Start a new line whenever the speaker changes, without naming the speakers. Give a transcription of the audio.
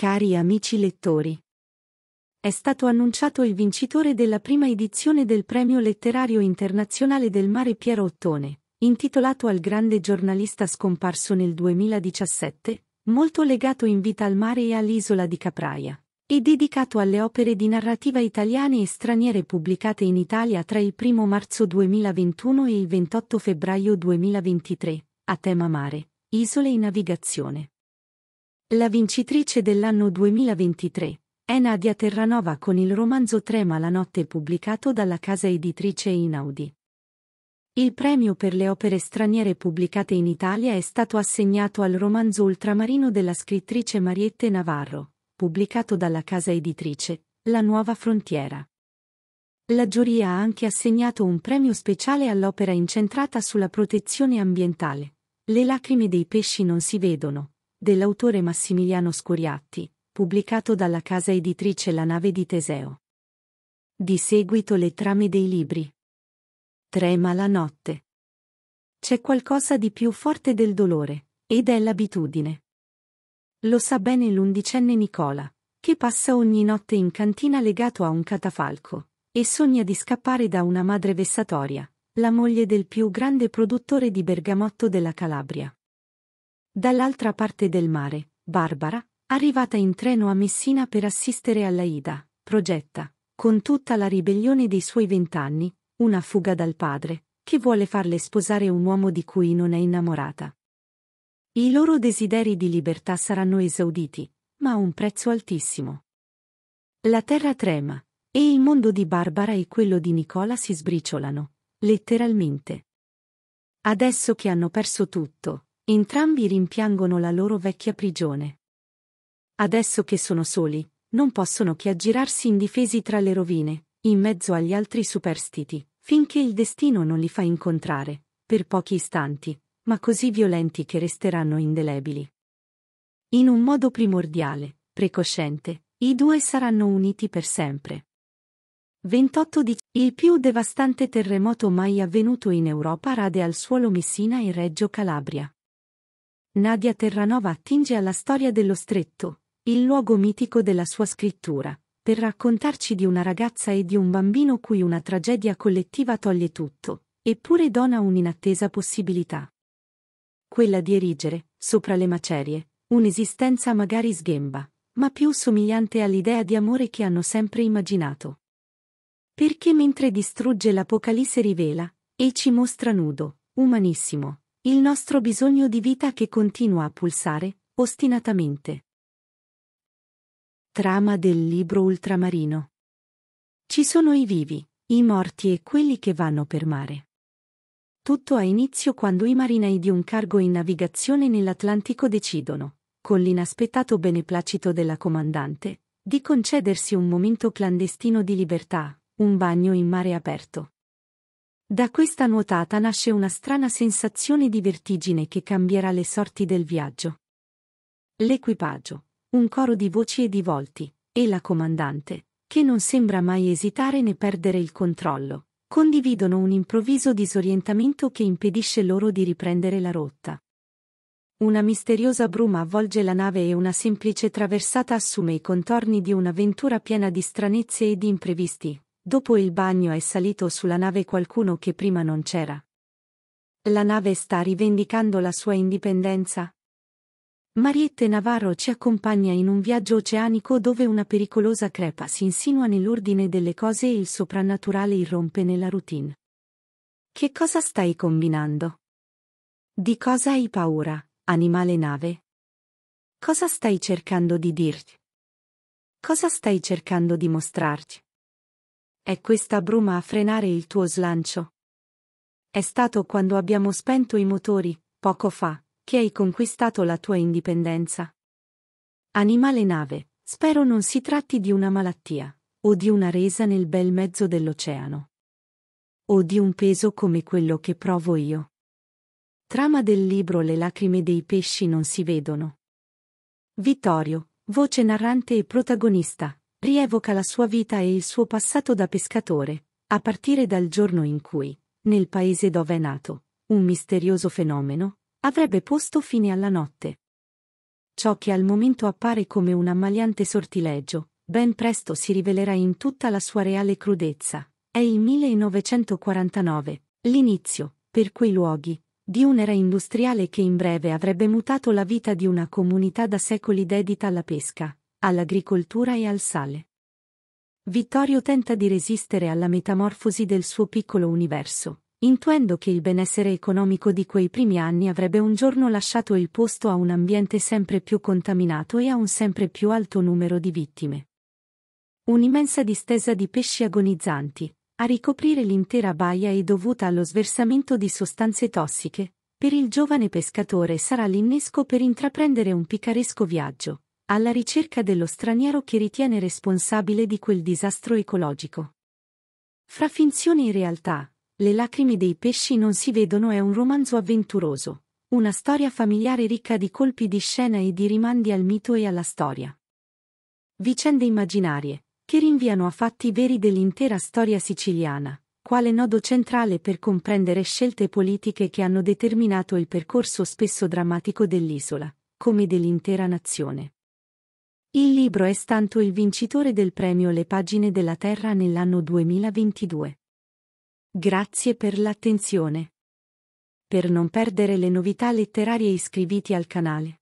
Cari amici lettori. È stato annunciato il vincitore della prima edizione del Premio Letterario Internazionale del Mare Piero Ottone, intitolato al grande giornalista scomparso nel 2017, molto legato in vita al mare e all'isola di Capraia, e dedicato alle opere di narrativa italiane e straniere pubblicate in Italia tra il 1 marzo 2021 e il 28 febbraio 2023, a tema mare, isole e navigazione. La vincitrice dell'anno 2023 è Nadia Terranova con il romanzo Trema la notte pubblicato dalla casa editrice Inaudi. Il premio per le opere straniere pubblicate in Italia è stato assegnato al romanzo ultramarino della scrittrice Mariette Navarro, pubblicato dalla casa editrice La Nuova Frontiera. La giuria ha anche assegnato un premio speciale all'opera incentrata sulla protezione ambientale. Le lacrime dei pesci non si vedono, dell'autore Massimiliano Scuriatti, pubblicato dalla casa editrice La nave di Teseo. Di seguito le trame dei libri. Trema la notte. C'è qualcosa di più forte del dolore, ed è l'abitudine. Lo sa bene l'undicenne Nicola, che passa ogni notte in cantina legato a un catafalco, e sogna di scappare da una madre vessatoria, la moglie del più grande produttore di bergamotto della Calabria. Dall'altra parte del mare, Barbara, arrivata in treno a Messina per assistere alla Ida, progetta, con tutta la ribellione dei suoi vent'anni, una fuga dal padre, che vuole farle sposare un uomo di cui non è innamorata. I loro desideri di libertà saranno esauditi, ma a un prezzo altissimo. La terra trema, e il mondo di Barbara e quello di Nicola si sbriciolano, letteralmente. Adesso che hanno perso tutto, Entrambi rimpiangono la loro vecchia prigione. Adesso che sono soli, non possono che aggirarsi indifesi tra le rovine, in mezzo agli altri superstiti, finché il destino non li fa incontrare, per pochi istanti, ma così violenti che resteranno indelebili. In un modo primordiale, precosciente, i due saranno uniti per sempre. 28 dicembre. Il più devastante terremoto mai avvenuto in Europa rade al suolo Messina e Reggio Calabria. Nadia Terranova attinge alla storia dello stretto, il luogo mitico della sua scrittura, per raccontarci di una ragazza e di un bambino cui una tragedia collettiva toglie tutto, eppure dona un'inattesa possibilità. Quella di erigere, sopra le macerie, un'esistenza magari sghemba, ma più somigliante all'idea di amore che hanno sempre immaginato. Perché mentre distrugge l'Apocalisse rivela, e ci mostra nudo, umanissimo, il nostro bisogno di vita che continua a pulsare, ostinatamente. Trama del libro ultramarino. Ci sono i vivi, i morti e quelli che vanno per mare. Tutto ha inizio quando i marinai di un cargo in navigazione nell'Atlantico decidono, con l'inaspettato beneplacito della comandante, di concedersi un momento clandestino di libertà, un bagno in mare aperto. Da questa nuotata nasce una strana sensazione di vertigine che cambierà le sorti del viaggio. L'equipaggio, un coro di voci e di volti, e la comandante, che non sembra mai esitare né perdere il controllo, condividono un improvviso disorientamento che impedisce loro di riprendere la rotta. Una misteriosa bruma avvolge la nave e una semplice traversata assume i contorni di un'avventura piena di stranezze e di imprevisti, Dopo il bagno è salito sulla nave qualcuno che prima non c'era. La nave sta rivendicando la sua indipendenza? Mariette Navarro ci accompagna in un viaggio oceanico dove una pericolosa crepa si insinua nell'ordine delle cose e il soprannaturale irrompe nella routine. Che cosa stai combinando? Di cosa hai paura, animale nave? Cosa stai cercando di dirti? Cosa stai cercando di mostrarti? È questa bruma a frenare il tuo slancio. È stato quando abbiamo spento i motori, poco fa, che hai conquistato la tua indipendenza. Animale nave, spero non si tratti di una malattia, o di una resa nel bel mezzo dell'oceano. O di un peso come quello che provo io. Trama del libro Le lacrime dei pesci non si vedono. Vittorio, voce narrante e protagonista, rievoca la sua vita e il suo passato da pescatore, a partire dal giorno in cui, nel paese dove è nato, un misterioso fenomeno, avrebbe posto fine alla notte. Ciò che al momento appare come un ammaliante sortileggio, ben presto si rivelerà in tutta la sua reale crudezza. È il 1949, l'inizio, per quei luoghi, di un'era industriale che in breve avrebbe mutato la vita di una comunità da secoli dedita alla pesca, all'agricoltura e al sale. Vittorio tenta di resistere alla metamorfosi del suo piccolo universo, intuendo che il benessere economico di quei primi anni avrebbe un giorno lasciato il posto a un ambiente sempre più contaminato e a un sempre più alto numero di vittime. Un'immensa distesa di pesci agonizzanti, a ricoprire l'intera baia e dovuta allo sversamento di sostanze tossiche, per il giovane pescatore sarà l'innesco per intraprendere un picaresco viaggio, alla ricerca dello straniero che ritiene responsabile di quel disastro ecologico. Fra finzione e realtà, Le lacrime dei pesci non si vedono è un romanzo avventuroso, una storia familiare ricca di colpi di scena e di rimandi al mito e alla storia. Vicende immaginarie, che rinviano a fatti veri dell'intera storia siciliana, quale nodo centrale per comprendere scelte politiche che hanno determinato il percorso spesso drammatico dell'isola, come dell'intera nazione. Il libro è stato il vincitore del premio Le pagine della Terra nell'anno 2022. Grazie per l'attenzione. Per non perdere le novità letterarie iscriviti al canale.